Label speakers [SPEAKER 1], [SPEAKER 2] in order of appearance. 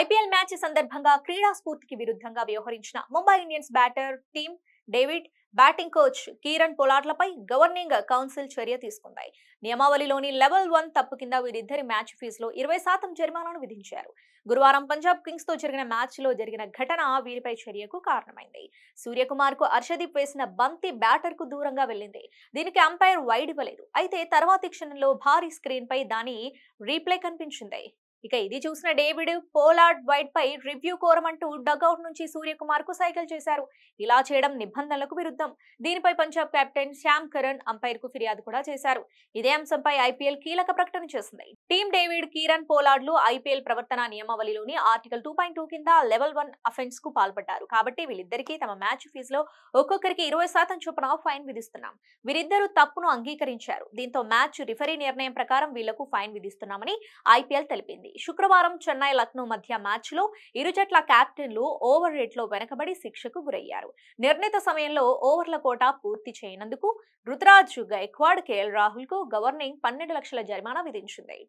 [SPEAKER 1] IPL match సందర్భంగా క్రీడా స్ఫూర్తికి విరుద్ధంగా వ్యవహరించిన Mumbai Indians batter Tim David batting coach Kieron పొలాట్లపై గవర్నింగ్ కౌన్సిల్ చర్య తీసుకున్నాయి నియమావళిలోని లెవెల్ వన్ తప్పు కింద వీరిద్దరి మ్యాచ్ ఫీజులో ఇరవై శాతం జరిమానాను విధించారు గురువారం పంజాబ్ కింగ్స్ తో జరిగిన మ్యాచ్ లో జరిగిన ఘటన వీరిపై చర్యకు కారణమైంది సూర్యకుమార్ కు అర్షదీప్ వేసిన బంతి బ్యాటర్ కు దూరంగా వెళ్ళింది దీనికి అంపైర్ వైడ్ ఇవ్వలేదు అయితే తర్వాతి క్షణంలో భారీ స్క్రీన్ పై దాని రీప్లే కనిపించింది ఇక ఇది చూసిన డేవిడ్ పోలార్డ్ వైట్ పై రివ్యూ కోరమంటూ డగ్అవుట్ నుంచి సూర్యకుమార్ కు సైకిల్ చేశారు ఇలా చేయడం నిబంధనలకు విరుద్ధం దీనిపై Punjab captain Sam Curran umpire కు ఫిర్యాదు కూడా చేశారు ఇదే అంశంపై ఐపీఎల్ కీలక ప్రకటన చేసింది టీమ్ డేవిడ్ కీరన్ పోలార్డ్లు ఐపీఎల్ ప్రవర్తన నియమావళిలోని ఆర్టికల్ టూ పాయింట్ టూ కింద లెవెల్ వన్ అఫెన్స్ కు పాల్పడ్డారు కాబట్టి వీళ్ళిద్దరికీ తమ మ్యాచ్ ఫీజులో ఒక్కొక్కరికి ఇరవై శాతం చొప్పున ఫైన్ విధిస్తున్నాం వీరిద్దరూ తప్పును అంగీకరించారు దీంతో మ్యాచ్ రిఫరీ నిర్ణయం ప్రకారం వీళ్లకు ఫైన్ విధిస్తున్నామని ఐపీఎల్ తెలిపింది శుక్రవారం చెన్నై లక్నో మధ్య మ్యాచ్ లో ఇరు జట్ల క్యాప్టెన్లు ఓవర్ రేట్ లో వెనకబడి శిక్షకు గురయ్యారు నిర్ణీత సమయంలో ఓవర్ల కోట పూర్తి చేయనందుకు రుతురాజ్ గైక్వాడ్ కేఎల్ కు గవర్నింగ్ పన్నెండు లక్షల జరిమానా విధించింది